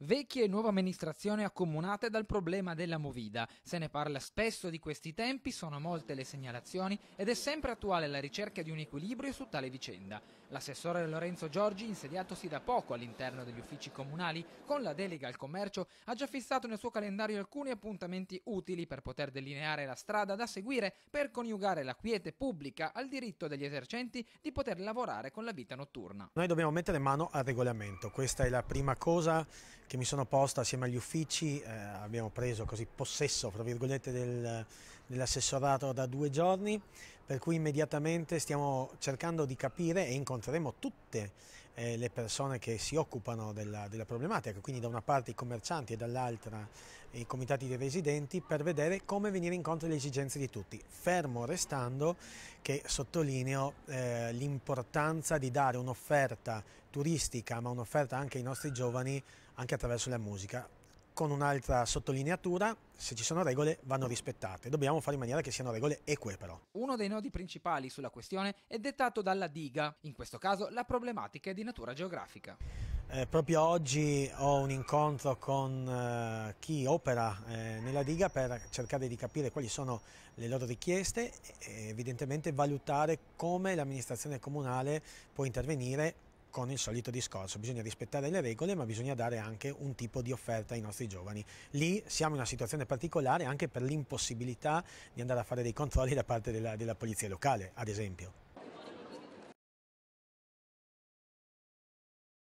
Vecchia e nuova amministrazione accomunate dal problema della movida. Se ne parla spesso di questi tempi, sono molte le segnalazioni ed è sempre attuale la ricerca di un equilibrio su tale vicenda. L'assessore Lorenzo Giorgi, insediatosi da poco all'interno degli uffici comunali, con la delega al commercio, ha già fissato nel suo calendario alcuni appuntamenti utili per poter delineare la strada da seguire per coniugare la quiete pubblica al diritto degli esercenti di poter lavorare con la vita notturna. Noi dobbiamo mettere mano al regolamento, questa è la prima cosa che mi sono posta assieme agli uffici, eh, abbiamo preso così possesso virgolette, dell'assessorato da due giorni per cui immediatamente stiamo cercando di capire e incontreremo tutte eh, le persone che si occupano della, della, problematica, quindi da una parte i commercianti e dall'altra i comitati dei residenti, per vedere come venire incontro alle esigenze di tutti, fermo restando che sottolineo eh, l'importanza di dare un'offerta turistica, ma un'offerta anche ai nostri giovani, anche attraverso la musica con un'altra sottolineatura, se ci sono regole vanno rispettate, dobbiamo fare in maniera che siano regole eque però. Uno dei nodi principali sulla questione è dettato dalla diga, in questo caso la problematica è di natura geografica. Eh, proprio oggi ho un incontro con eh, chi opera eh, nella diga per cercare di capire quali sono le loro richieste e evidentemente valutare come l'amministrazione comunale può intervenire con il solito discorso, bisogna rispettare le regole ma bisogna dare anche un tipo di offerta ai nostri giovani. Lì siamo in una situazione particolare anche per l'impossibilità di andare a fare dei controlli da parte della, della polizia locale, ad esempio.